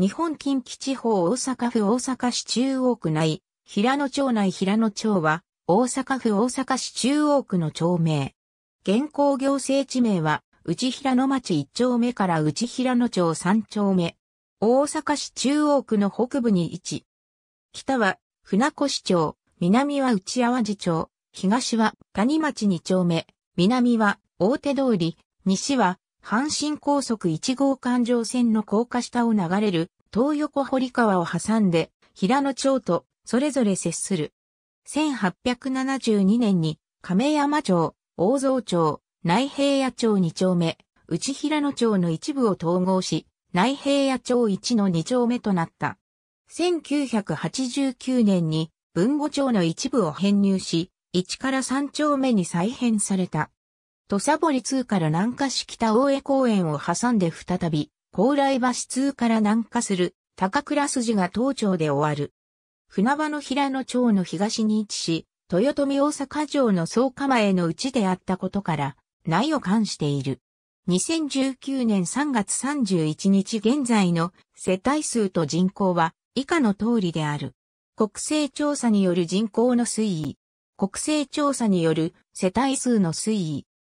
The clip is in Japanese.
日本近畿地方大阪府大阪市中央区内、平野町内平野町は、大阪府大阪市中央区の町名。現行行政地名は、内平野町一丁目から内平野町三丁目。大阪市中央区の北部に位置。北は、船越町、南は内淡路町、東は谷町二丁目、南は大手通り、西は阪神高速1号環状線の高架下を流れる東横堀川を挟んで平野町とそれぞれ接する。1872年に亀山町、大蔵町、内平野町2丁目、内平野町の一部を統合し、内平野町1の2丁目となった。1989年に文後町の一部を編入し、1から3丁目に再編された。土砂堀通から南下し北大江公園を挟んで再び、高麗橋通から南下する、高倉筋が東町で終わる。船場の平野町の東に位置し、豊臣大阪城の総構えのうちであったことから、内を関している。2019年3月31日現在の世帯数と人口は以下の通りである。国勢調査による人口の推移。国勢調査による世帯数の推移。